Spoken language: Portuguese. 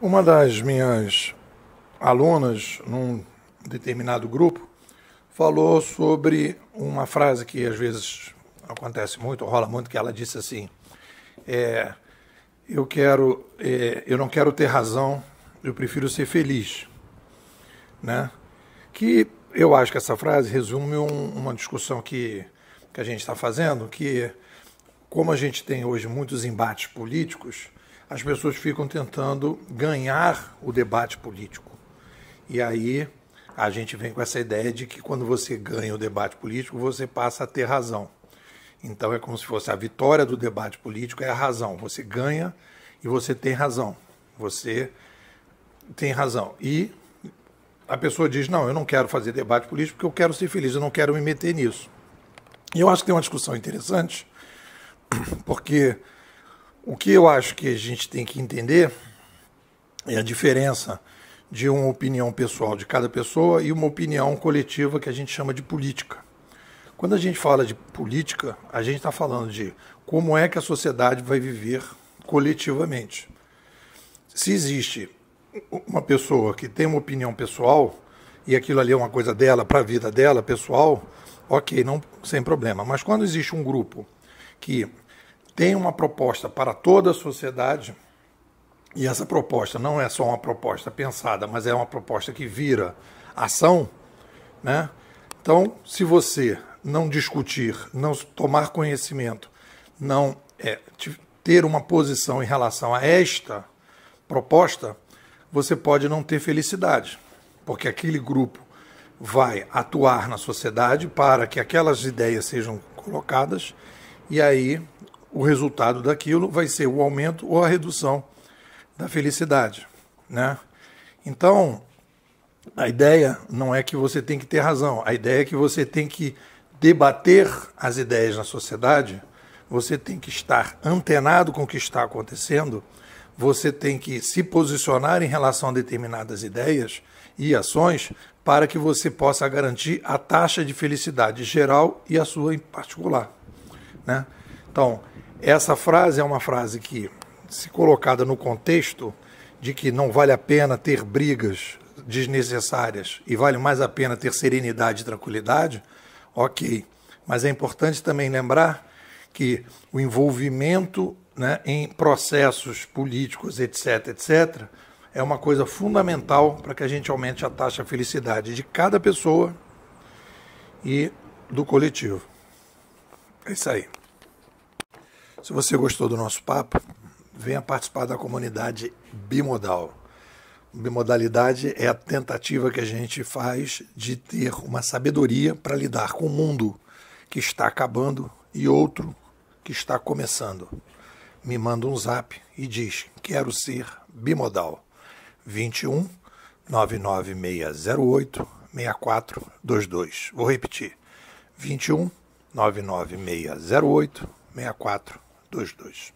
Uma das minhas alunas, num determinado grupo, falou sobre uma frase que às vezes acontece muito, rola muito, que ela disse assim: é, eu quero, é, eu não quero ter razão, eu prefiro ser feliz, né? Que eu acho que essa frase resume um, uma discussão que que a gente está fazendo, que como a gente tem hoje muitos embates políticos as pessoas ficam tentando ganhar o debate político. E aí a gente vem com essa ideia de que quando você ganha o debate político, você passa a ter razão. Então é como se fosse a vitória do debate político é a razão. Você ganha e você tem razão. Você tem razão. E a pessoa diz: "Não, eu não quero fazer debate político porque eu quero ser feliz, eu não quero me meter nisso". E eu acho que tem uma discussão interessante, porque o que eu acho que a gente tem que entender é a diferença de uma opinião pessoal de cada pessoa e uma opinião coletiva que a gente chama de política. Quando a gente fala de política, a gente está falando de como é que a sociedade vai viver coletivamente. Se existe uma pessoa que tem uma opinião pessoal e aquilo ali é uma coisa dela, para a vida dela, pessoal, ok, não, sem problema. Mas quando existe um grupo que tem uma proposta para toda a sociedade, e essa proposta não é só uma proposta pensada, mas é uma proposta que vira ação, né? Então, se você não discutir, não tomar conhecimento, não é, ter uma posição em relação a esta proposta, você pode não ter felicidade, porque aquele grupo vai atuar na sociedade para que aquelas ideias sejam colocadas e aí o resultado daquilo vai ser o aumento ou a redução da felicidade, né? Então, a ideia não é que você tem que ter razão, a ideia é que você tem que debater as ideias na sociedade, você tem que estar antenado com o que está acontecendo, você tem que se posicionar em relação a determinadas ideias e ações para que você possa garantir a taxa de felicidade geral e a sua em particular, né? Então, essa frase é uma frase que, se colocada no contexto de que não vale a pena ter brigas desnecessárias e vale mais a pena ter serenidade e tranquilidade, ok. Mas é importante também lembrar que o envolvimento né, em processos políticos, etc., etc., é uma coisa fundamental para que a gente aumente a taxa de felicidade de cada pessoa e do coletivo. É isso aí. Se você gostou do nosso papo, venha participar da comunidade bimodal. Bimodalidade é a tentativa que a gente faz de ter uma sabedoria para lidar com o mundo que está acabando e outro que está começando. Me manda um zap e diz: Quero ser bimodal. 21 99608 6422. Vou repetir: 21 99608 6422 dois